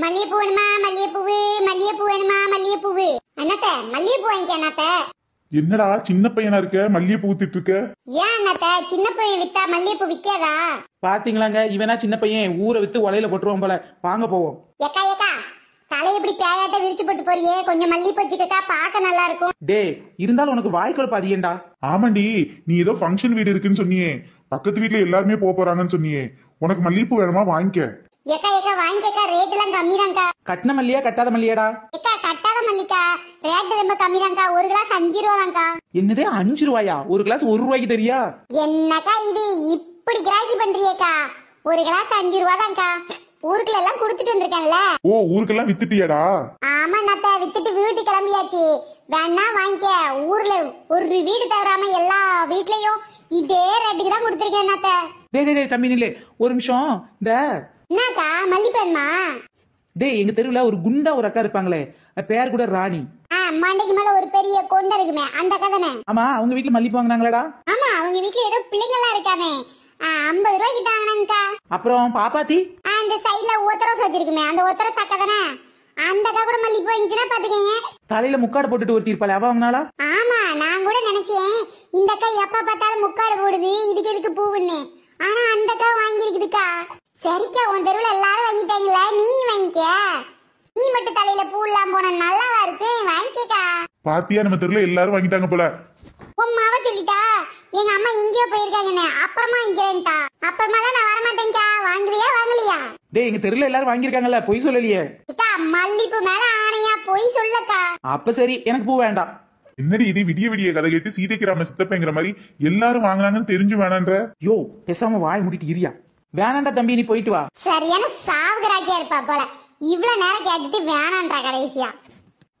மல்லிகைப்பூ வேணுமா மல்லிகைப்பூவு மல்லிகைப்பூ வேணுமா மல்லிகைப்பூவு அண்ணாத்த மல்லிகைப்பூ வாங்கிக்க அண்ணாத்த என்னடா சின்ன பையனா இருக்க மல்லிகைப்பூ ஊத்திட்டு இருக்க ஏன் அண்ணாத்த சின்ன பையன் வித்தா மல்லிகைப்பூ விக்காதா பாத்தீங்களாங்க இவனா சின்ன பையன் ஊரை வித்து வலையில போட்டுருவோம் போல வாங்க போவோம் ஏக்கா ஏக்கா தலைய இப்படி பேயாட்ட விரிச்சு போட்டு போறியே கொஞ்சம் மல்லி போச்சுக்கா பாக்க நல்லா இருக்கும் டேய் இருந்தாலும் உனக்கு வாய்க்கொழுப்பு அதிகண்டா ஆமாண்டி நீ ஏதோ ஃபங்க்ஷன் வீடு இருக்குன்னு சொன்னியே பக்கத்து வீட்டுல எல்லாருமே போக போறாங்கன்னு சொன்னியே உனக்கு மல்லிகைப்பூ வேணுமா வாங்கிக்க ஏக்கா ஏக்கா வாங்கிக்கா ரேட் எல்லாம் கம்மி தான்க்கா கட்டின மல்லியா கட்டாத மல்லியாடா ஏக்கா கட்டாத மல்லிக்கா ரேட் ரொம்ப கம்மி தான்க்கா ஒரு கிளாஸ் அஞ்சு ரூபா தான்க்கா என்னது அஞ்சு ரூபாயா ஒரு கிளாஸ் ஒரு ரூபாய்க்கு தெரியா என்னக்கா இது இப்படி கிராக்கி பண்றியேக்கா ஒரு கிளாஸ் அஞ்சு ரூபா தான்க்கா ஊருக்குள்ள எல்லாம் குடுத்துட்டு வந்திருக்கேன்ல ஓ ஊருக்கெல்லாம் வித்துட்டியாடா ஆமா நத்த வித்துட்டு வீட்டு கிளம்பியாச்சு வேணா வாங்கிக்க ஊர்ல ஒரு வீடு தவறாம எல்லா வீட்லயும் இதே ரேட்டுக்கு தான் கொடுத்துருக்கேன் நத்த டேய் டேய் தம்பி நில்லே ஒரு நிமிஷம் இந்த என்னக்கா மல்லிப்பெண்மா டேய் எங்க தெருவுல ஒரு குண்டா ஒரு அக்கா இருப்பாங்களே பேர் கூட ராணி மண்டைக்கு மேல ஒரு பெரிய கொண்ட இருக்குமே அந்த கதனை ஆமா அவங்க வீட்ல மல்லிப்பூ வாங்கினாங்களடா ஆமா அவங்க வீட்ல ஏதோ பிள்ளைங்க எல்லாம் இருக்காமே ஐம்பது ரூபாய்க்கு தாங்கினாங்கக்கா அப்புறம் பாப்பாத்தி அந்த சைடுல ஒத்தரஸ் வச்சிருக்குமே அந்த ஒத்தரஸ் அக்கா அந்த அக்கா கூட மல்லிப்பூ வாங்கிச்சுன்னா பாத்துக்கங்க தலையில முக்காடு போட்டுட்டு ஒருத்தி இருப்பாளே அவ வாங்கினாளா ஆமா நான் கூட நினைச்சேன் இந்த அக்கா எப்ப பார்த்தாலும் முக்காடு போடுது இதுக்கு எதுக்கு பூவுன்னு ஆனா அந்த அக்கா வாங்கி இருக்குதுக்கா சரிக்கா உன் தெருவில் எல்லாரும் வாங்கிட்டாங்களா நீ வாங்கிக்க நீ மட்டும் தலையில பூ இல்லாம போன நல்லாவா இருக்கு வாங்கிக்கா பாத்தியா நம்ம தெருல எல்லாரும் வாங்கிட்டாங்க போல உன் மாவ சொல்லிட்டா எங்க அம்மா எங்கேயோ போயிருக்காங்கன்னு அப்புறமா இங்கிறேன்டா அப்புறமா தான் நான் வரமாட்டேன்க்கா வாங்குறியா வாங்கலையா டேய் எங்க தெருல எல்லாரும் வாங்கிருக்காங்கல்ல பொய் சொல்லலையே இக்கா மல்லிப்பூ மேல ஆணையா பொய் சொல்லக்கா அப்ப சரி எனக்கு பூ வேண்டாம் என்னடி இது விடிய விடிய கதை கேட்டு சீதைக்கு ராம சித்தப்பேங்கிற மாதிரி எல்லாரும் வாங்கினாங்கன்னு தெரிஞ்சு வேணான்ற யோ பேசாம வாய் முடிட்டு இரியா வேணாண்டா தம்பி நீ போயிட்டு வா சரியான சாவுகராக்கியா இருப்பா போல இவ்வளவு நேரம் கேட்டுட்டு வேணான்றா கடைசியா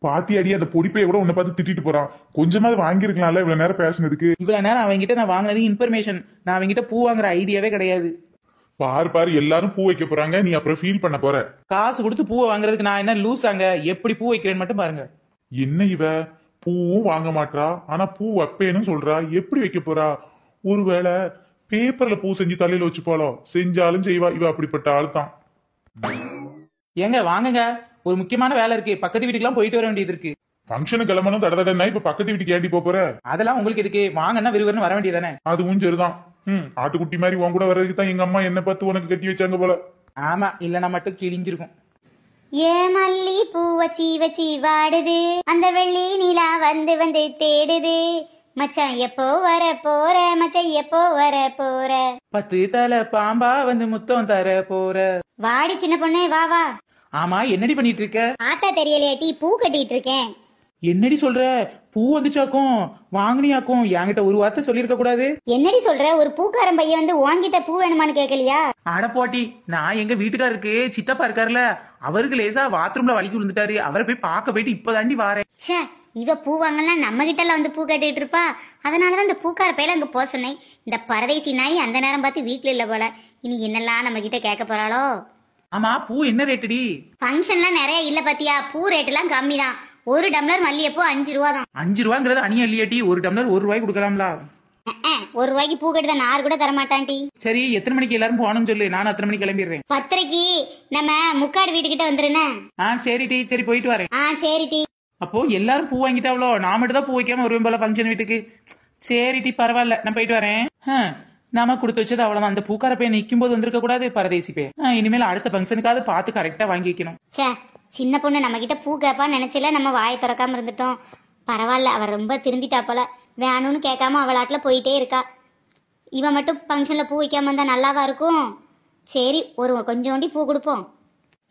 பாத்தி அடி அந்த பொடிப்பை கூட உன்னை பார்த்து திட்டிட்டு போறான் கொஞ்சமாவது வாங்கிருக்கலாம்ல இவ்வளவு நேரம் பேசினதுக்கு இவ்வளவு நேரம் கிட்ட நான் வாங்கினது இன்ஃபர்மேஷன் நான் கிட்ட பூ வாங்குற ஐடியாவே கிடையாது பாரு பாரு எல்லாரும் பூ வைக்க போறாங்க நீ அப்புறம் ஃபீல் பண்ண போற காசு கொடுத்து பூவை வாங்குறதுக்கு நான் என்ன லூஸ் ஆங்க எப்படி பூ வைக்கிறேன்னு மட்டும் பாருங்க என்ன இவ பூவும் வாங்க மாட்றா ஆனா பூ வைப்பேன்னு சொல்றா எப்படி வைக்க போறா ஒருவேளை பேப்பர்ல பூ செஞ்சு தலையில வச்சு போலாம் செஞ்சாலும் செய்வா இவ அப்படிப்பட்ட ஆள் தான் ஏங்க வாங்குங்க ஒரு முக்கியமான வேலை இருக்கு பக்கத்து வீட்டுக்குலாம் போயிட்டு வர வேண்டியது இருக்கு ஃபங்க்ஷனு கிளம்பணும் தட தடனா இப்ப பக்கத்து வீட்டுக்கு ஏண்டி போற அதெல்லாம் உங்களுக்கு எதுக்கு வாங்கன்னா விறுவிறுன்னு வர வேண்டியதானே அதுவும் சரிதான் ம் ஆட்டுக்குட்டி மாதிரி உன் கூட வர்றதுக்கு தான் எங்க அம்மா என்ன பார்த்து உனக்கு கட்டி வச்சாங்க போல ஆமா இல்லனா மட்டும் கிழிஞ்சிருக்கும் ஏ மல்லி பூ வச்சி வச்சி வாடுது அந்த வெள்ளி நிலா வந்து வந்து தேடுது மச்சான் எப்போ வர போற மச்சான் எப்போ வர போற பத்து தல பாம்பா வந்து முத்தம் தர போற வாடி சின்ன பொண்ணே வா வா ஆமா என்னடி பண்ணிட்டு இருக்க ஆத்தா தெரியலையா டீ பூ கட்டிட்டு இருக்கேன் என்னடி சொல்ற பூ வந்துச்சாக்கும் வாங்கினியாக்கும் என்கிட்ட ஒரு வார்த்தை சொல்லிருக்க கூடாது என்னடி சொல்ற ஒரு பூக்காரன் பையன் வந்து வாங்கிட்ட பூ வேணுமான்னு கேட்கலையா அட போட்டி நான் எங்க வீட்டுக்காருக்கு சித்தப்பா இருக்காருல அவருக்கு லேசா பாத்ரூம்ல வலிக்கு விழுந்துட்டாரு அவரை போய் பார்க்க போயிட்டு இப்பதாண்டி வாரேன் இவ பூ வாங்கலாம் நம்ம கிட்டலாம் வந்து பூ கட்டிட்டு இருப்பா அதனால தான் இந்த பூக்கார பையில அங்கே போக சொன்னேன் இந்த பரதேசி நாய் அந்த நேரம் பார்த்து வீட்டில் இல்லை போல இனி என்னெல்லாம் நம்ம கிட்ட கேட்க போறாளோ ஆமா பூ என்ன ரேட்டுடி ஃபங்க்ஷன்லாம் நிறைய இல்ல பாத்தியா பூ ரேட்லாம் கம்மி தான் ஒரு டம்ளர் மல்லிகைப்பூ அஞ்சு ரூபா தான் அஞ்சு ரூபாங்கிறது அணியா இல்லையாட்டி ஒரு டம்ளர் ஒரு ரூபாய் கொடுக்கலாம்ல ஒரு ரூபாய்க்கு பூ கட்டுதான் நார் கூட தரமாட்டான்டி சரி எத்தனை மணிக்கு எல்லாரும் போகணும்னு சொல்லு நானும் அத்தனை மணிக்கு கிளம்பிடுறேன் பத்திரைக்கு நம்ம முக்காடு வீட்டுக்கிட்ட வந்துருனே ஆ சரி டி சரி போயிட்டு வரேன் ஆ சரி டி அப்போ எல்லாரும் பூ அவ்வளோ நான் மட்டும் தான் பூ வைக்காம வருவேன் போல ஃபங்க்ஷன் வீட்டுக்கு சரிட்டி பரவாயில்ல நான் போயிட்டு வரேன் நாம கொடுத்து வச்சது அவ்வளவுதான் அந்த பூக்கார பையன் நிக்கும் போது வந்திருக்க கூடாது பரதேசி பையன் இனிமேல் அடுத்த ஃபங்க்ஷனுக்காவது பார்த்து கரெக்டா வாங்கி வைக்கணும் சின்ன பொண்ணு நம்ம கிட்ட பூ கேப்பா நினைச்சல நம்ம வாயை திறக்காம இருந்துட்டோம் பரவாயில்ல அவ ரொம்ப திருந்திட்டா போல வேணும்னு கேட்காம அவளாட்டில் போயிட்டே இருக்கா இவன் மட்டும் ஃபங்க்ஷனில் பூ வைக்காம இருந்தா நல்லாவா இருக்கும் சரி ஒரு கொஞ்சோண்டி பூ கொடுப்போம்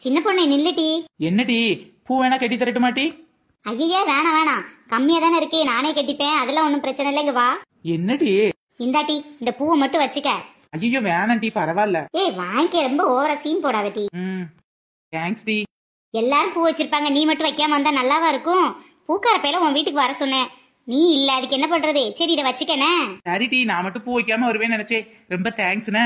சின்ன பொண்ணு நில்லுட்டி என்னடி பூ வேணா கட்டி தரட்டு மாட்டி ஐயே வேணாம் வேணாம் கம்மியா தானே இருக்கு நானே கட்டிப்பேன் அதெல்லாம் ஒன்றும் பிரச்சனை இல்லைங்க வா என்னடி இந்தாட்டி இந்த பூவை மட்டும் வச்சுக்க ஐயோ வேணாம் டி பரவாயில்ல ஏய் வாங்கிக்க ரொம்ப ஓவரா சீன் போடாத டி ம் தேங்க்ஸ் டி எல்லாரும் பூ வச்சிருப்பாங்க நீ மட்டும் வைக்காம வந்தா நல்லாவா இருக்கும் பூக்கார பையில உன் வீட்டுக்கு வர சொன்னேன் நீ இல்ல அதுக்கு என்ன பண்றது சரி இதை வச்சுக்கனே சரி டி நான் மட்டும் பூ வைக்காம வருவேன்னு நினைச்சே ரொம்ப தேங்க்ஸ்ண்ணே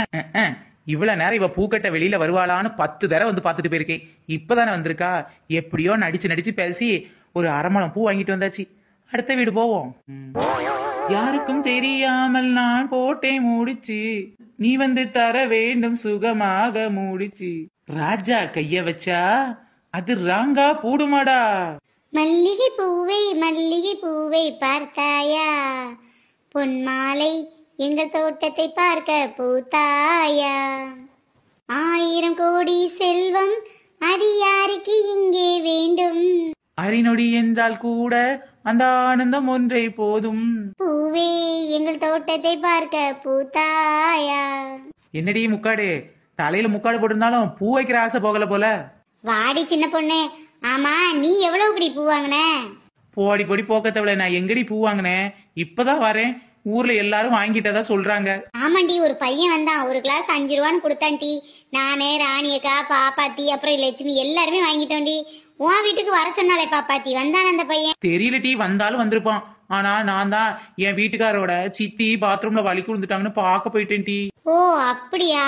இவ்வளவு நேரம் இவ பூக்கட்ட வெளியில வருவாளான்னு பத்து தடவை வந்து பாத்துட்டு போயிருக்கேன் இப்பதானே வந்திருக்கா எப்படியோ நடிச்சு நடிச்சு பேசி ஒரு அரமணம் பூ வாங்கிட்டு வந்தாச்சு அடுத்த வீடு போவோம் யாருக்கும் தெரியாமல் நான் போட்டேன் மூடிச்சு நீ வந்து தர வேண்டும் சுகமாக மூடிச்சு ராஜா கைய வச்சா அது ராங்கா போடுமாடா மல்லிகை பூவை மல்லிகை பூவை பார்த்தாயா பொன் மாலை எங்கள் தோட்டத்தை பார்க்க பூத்தாயா ஆயிரம் கோடி செல்வம் அது யாருக்கு இங்கே நொடி என்றால் கூட அந்த ஆனந்தம் ஒன்றே போதும் பூவே எங்கள் தோட்டத்தை பார்க்க பூத்தாயா என்னடி முக்காடு தலையில முக்காடு போட்டிருந்தாலும் பூ வைக்கிற ஆசை போகல போல வாடி சின்ன பொண்ணு ஆமா நீ எவ்வளவு இப்படி பூ வாங்கின போடி பொடி தவிர நான் எங்கடி பூ வாங்கினேன் இப்பதான் வரேன் ஊர்ல எல்லாரும் வாங்கிட்டதா சொல்றாங்க ஆமாண்டி ஒரு பையன் வந்தான் ஒரு கிளாஸ் அஞ்சு ரூபான்னு கொடுத்தான்டி நானே ராணியக்கா பாப்பாத்தி அப்புறம் லட்சுமி எல்லாருமே வாங்கிட்டோம்டி உன் வீட்டுக்கு வர சொன்னாலே பாப்பாத்தி வந்தான அந்த பையன் தெரியல டீ வந்தாலும் வந்திருப்பான் ஆனா நான் தான் என் வீட்டுக்காரோட சித்தி பாத்ரூம்ல வலி விழுந்துட்டாங்கன்னு பாக்க போயிட்டேன் டீ ஓ அப்படியா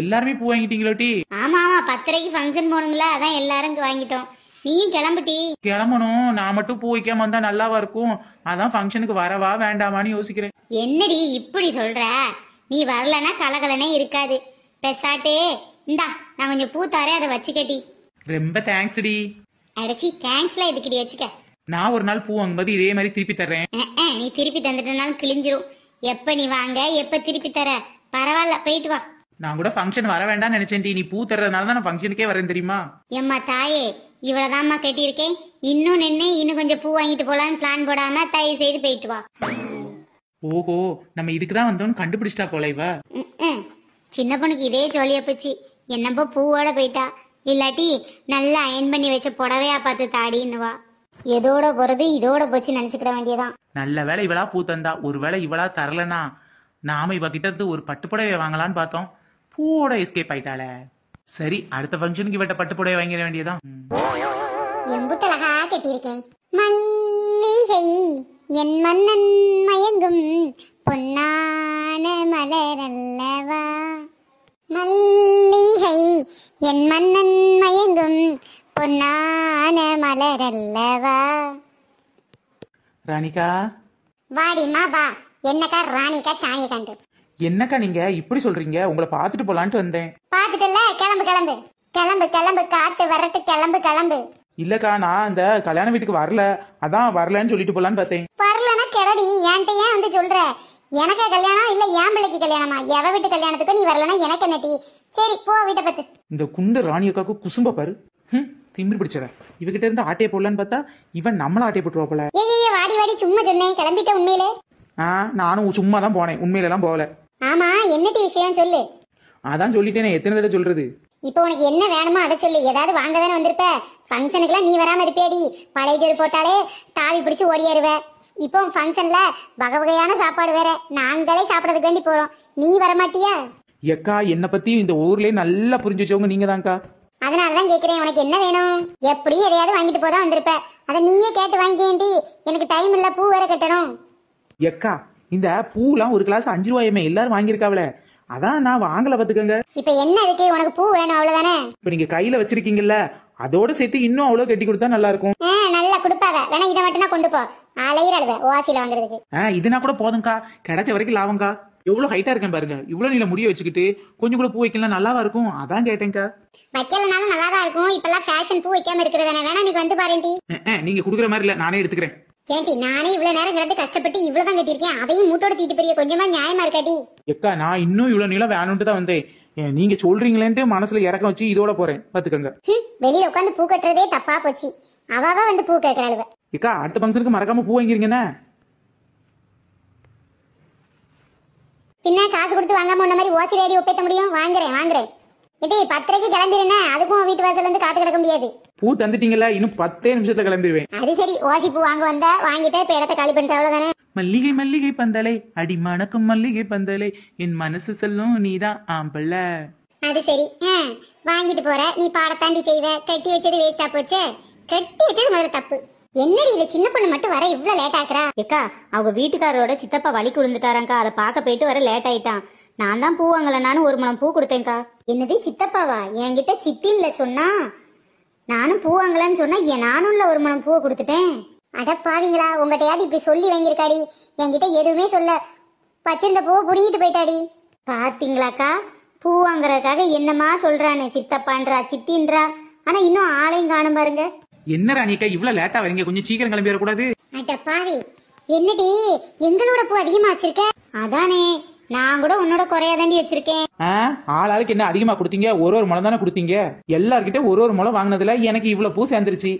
எல்லாருமே பூ வாங்கிட்டீங்களோ டி ஆமா ஆமா பத்தரைக்கு ஃபங்க்ஷன் போகணும்ல அதான் எல்லாரும் வாங்கிட்டோம் நீயும் கிளம்பு டீ கிளம்பணும் நான் மட்டும் பூ வைக்காம வந்தா நல்லாவா இருக்கும் அதான் ஃபங்க்ஷனுக்கு வரவா வேண்டாமான்னு யோசிக்கிறேன் என்னடி இப்படி சொல்ற நீ வரலன்னா கலகலனே இருக்காது பெசாட்டே இந்தா நான் கொஞ்சம் பூ தரேன் அதை வச்சுக்கட்டி ரொம்ப தேங்க்ஸ் டி அடச்சி தேங்க்ஸ்ல எதுக்குடி வச்சுக்க நான் ஒரு நாள் பூ வாங்கும்போது இதே மாதிரி திருப்பி தர்றேன் நீ திருப்பி தந்துட்டனாலும் கிழிஞ்சிரும் எப்ப நீ வாங்க எப்ப திருப்பி தர பரவாயில்ல போயிட்டு வா நான் கூட ஃபங்க்ஷன் வர வேண்டாம் நினைச்சேன் நீ பூ தர்றதுனால தான் நான் ஃபங்க்ஷனுக்கே வரேன் தெரியுமா எம்மா தாயே இவ்வளவுதாம்மா கட்டியிருக்கேன் இன்னும் நின்று இன்னும் கொஞ்சம் பூ வாங்கிட்டு போலான்னு பிளான் போடாம தயவு செய்து போயிட்டு வா ஓஹோ நம்ம இதுக்கு தான் வந்தோம்னு கண்டுபிடிச்சிட்டா போல இவ சின்ன பொண்ணுக்கு இதே ஜாலியா போச்சு என்னப்போ பூவோட போயிட்டா இல்லாட்டி நல்லா அயன் பண்ணி வச்ச புடவையா பார்த்து தாடின்னுவா எதோட போறது இதோட போச்சு நினைச்சுக்கிட வேண்டியதான் நல்ல வேலை இவளா பூ தந்தா ஒரு வேலை இவளா தரலனா நாம இவ கிட்ட இருந்து ஒரு பட்டு புடவை வாங்கலான்னு பார்த்தோம் பூவோட எஸ்கேப் ஆயிட்டாளே சரி அடுத்த ஃபங்க்ஷனுக்கு இவட்ட பட்டு புடவை வாங்கிட வேண்டியதான் எம்புட்டலகா கட்டியிருக்கேன் மல்லிகை என் மன்னன் மயங்கும் பொன்னான மலரல்லவா மல்லிகை என் மன்னன் மயங்கும் பொன்னான மலரல்லவா ராணிகா வாடிமா வா என்னக்கா ராணிகா சாணி கண்டு என்னக்கா நீங்க இப்படி சொல்றீங்க உங்களை பார்த்துட்டு போலான்ட்டு வந்தேன் பாத்துட்டுல கிளம்பு கிளம்பு கிளம்பு கிளம்பு காட்டு வரட்டு கிளம்பு கிளம்பு இல்லக்கா நான் அந்த கல்யாண வீட்டுக்கு வரல அதான் வரலன்னு சொல்லிட்டு போலான்னு பார்த்தேன் வரலன்னா கிளடி என்கிட்ட ஏன் வந்து சொல்ற எனக்கே கல்யாணம் இல்ல என் பிள்ளைக்கு கல்யாணமா எவ வீட்டு கல்யாணத்துக்கு நீ வரலனா எனக்கு என்ன டீ சரி போ வீட்டை பத்து இந்த குண்டு ராணியக்காக்கு குசும்ப பாரு ம் திமிரு இவகிட்ட இருந்து ஆட்டையை போடலான்னு பார்த்தா இவன் நம்மள ஆட்டையை போட்டுருவா போல ஏய் ஏய் வாடி வாடி சும்மா சொன்னேன் கிளம்பிட்ட உண்மையிலே ஆ நானும் சும்மா தான் போனேன் எல்லாம் போகல ஆமா என்ன டீ விஷயம் சொல்லு அதான் சொல்லிட்டேனே எத்தனை தடவை சொல்றது இப்போ உனக்கு என்ன வேணுமோ அதை சொல்லு ஏதாவது வாங்க தானே வந்திருப்ப ஃபங்க்ஷனுக்குலாம் நீ வராம இருப்பியாடி பழைய ஜெல் போட்டாலே தாவி பிடிச்சு ஓடியாருவேன் இப்போ ஃபங்க்ஷன்ல வகை வகையான சாப்பாடு வேற நாங்களே சாப்பிடறதுக்கு வேண்டி போறோம் நீ வர மாட்டியா எக்கா என்னை பத்தி இந்த ஊர்லயே நல்லா புரிஞ்சு வச்சவங்க நீங்க தான்க்கா தான் கேக்குறேன் உனக்கு என்ன வேணும் எப்படி எதையாவது வாங்கிட்டு போதா வந்திருப்ப அத நீயே கேட்டு வாங்கிக்கேண்டி எனக்கு டைம் இல்ல பூ வேற கட்டணும் எக்கா இந்த பூலாம் ஒரு கிளாஸ் அஞ்சு ரூபாயுமே எல்லாரும் வாங்கியிருக்காவல அதான் நான் வாங்கல பாத்துக்கங்க இப்ப என்ன அதுக்கு உனக்கு பூ வேணும் அவ்வளவுதானே இப்ப நீங்க கையில வச்சிருக்கீங்கல்ல அதோட சேர்த்து இன்னும் அவ்வளவு கட்டி கொடுத்தா நல்லா இருக்கும் ஆ, நல்லா கொடுப்பாவ வேணா இதை மட்டும் கொண்டு போ அலையிற ஓசியில வாங்குறதுக்கு இதுனா கூட போதும்க்கா கிடைச்ச வரைக்கும் லாபம்க்கா எவ்வளவு ஹைட்டா இருக்கேன் பாருங்க இவ்வளவு நீல முடிய வச்சுக்கிட்டு கொஞ்சம் கூட பூ வைக்கலாம் நல்லாவா இருக்கும் அதான் கேட்டேன்க்கா வைக்கலனாலும் நல்லா தான் இருக்கும் இப்பெல்லாம் ஃபேஷன் பூ வைக்காம இருக்கிறது தானே வேணா நீ வந்து பாருண்டி நீங்க குடுக்கற மாதிரி இல்ல நானே எடுத்துக்கிறேன் ஏன்டி நானே இவ்வளவு நேரம் கிடந்து கஷ்டப்பட்டு இவ்வளவுதான் கட்டியிருக்கேன் அதையும் மூட்டோட தீட்டு பெரிய கொஞ்சமா நியாயமா இருக்காட்டி எக்கா நான் இன்னும் இவ்வளவு நீளம் வேணும்ட்டு தான் வந்தேன் நீங்க சொல்றீங்களேன்ட்டு மனசுல இறக்கம் வச்சு இதோட போறேன் பாத்துக்கங்க வெளியில உட்காந்து பூ கட்டுறதே தப்பா போச்சு அவாவா வந்து பூ கேட்கறாளுவ எக்கா அடுத்த ஃபங்க்ஷனுக்கு மறக்காம பூ வாங்கிருங்கண்ணே பின்ன காசு கொடுத்து வாங்காம உன்ன மாதிரி ஓசி ரேடி ஒப்பேத்த முடியும் வாங்குறேன் வாங்குறேன் ஏட்டி பத்தரைக்கு கிளம்பிடுனே அதுக்கும் வீட்டு வாசல்ல இருந்து காத்து கிடக்க முடியாது பூ தந்துட்டீங்களா இன்னும் பத்தே நிமிஷத்துல கிளம்பிடுவேன் அது சரி ஓசி பூ வாங்க வந்த வாங்கிட்டே இப்ப இடத்த காலி பண்ணிட்டு அவ்வளவுதானே மல்லிகை மல்லிகை பந்தலை அடி மணக்கும் மல்லிகை பந்தலை என் மனசு சொல்லும் நீதான் ஆம்பல்ல அது சரி வாங்கிட்டு போற நீ பாடத்தாண்டி செய்வ கட்டி வச்சது வேஸ்டா போச்சு கட்டி வச்சது முதல்ல தப்பு என்னடி இது சின்ன பொண்ணு மட்டும் வர இவ்வளவு லேட் ஆக்குறா ஏக்கா அவங்க வீட்டுக்காரரோட சித்தப்பா வலி குழுந்துட்டாராங்க்கா அதை பார்க்க போயிட்டு வர லேட் ஆயிட்டான் நான் தான் பூ வாங்கலனானு ஒரு மனம் பூ கொடுத்தேன்க்கா என்னது சித்தப்பாவா என்கிட்ட சித்தின்ல சொன்னா நானும் பூ வாங்கலன்னு சொன்னா என் நானும் இல்ல ஒரு மனம் பூவை கொடுத்துட்டேன் பாவீங்களா உங்ககிட்டயாவது இப்படி சொல்லி வாங்கியிருக்காடி என்கிட்ட எதுவுமே சொல்ல பச்சிருந்த பூவை புடிங்கிட்டு போயிட்டாடி பாத்தீங்களாக்கா பூ வாங்குறதுக்காக என்னமா சொல்றானே சித்தப்பான்றா சித்தின்றா ஆனா இன்னும் ஆளையும் காணும் பாருங்க என்ன ராணிக்கா இவ்வளவு லேட்டா வரீங்க கொஞ்சம் சீக்கிரம் கிளம்பி வரக்கூடாது அட பாவி என்னடி எங்களோட பூ அதிகமா வச்சிருக்க அதானே நான் கூட உன்னோட குறையா தாண்டி வச்சிருக்கேன் ஆள் ஆளுக்கு என்ன அதிகமா குடுத்தீங்க ஒரு ஒரு முளம் தானே கொடுத்தீங்க எல்லார்கிட்ட ஒரு ஒரு முளம் வாங்கினதுல எனக்கு இவ்வளவு பூ சேர்ந்துருச்சு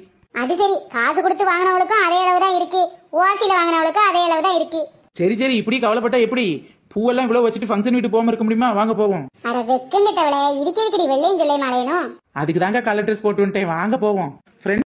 அது சரி காசு கொடுத்து வாங்கினவளுக்கும் அதே அளவு தான் இருக்கு ஓசியில வாங்கினவளுக்கும் அதே அளவு தான் இருக்கு சரி சரி இப்படி கவலைப்பட்டா எப்படி பூவெல்லாம் இவ்வளவு வச்சுட்டு ஃபங்க்ஷன் வீட்டு போகாம இருக்க முடியுமா வாங்க போவோம் அட வெக்கங்கிட்டவளே இதுக்கு எதுக்குடி வெள்ளையும் சொல்லையும் மலையணும் அதுக்கு தாங்க கலர் ட்ரெஸ் போட்டு வந்துட்டேன் வாங்க போவோம்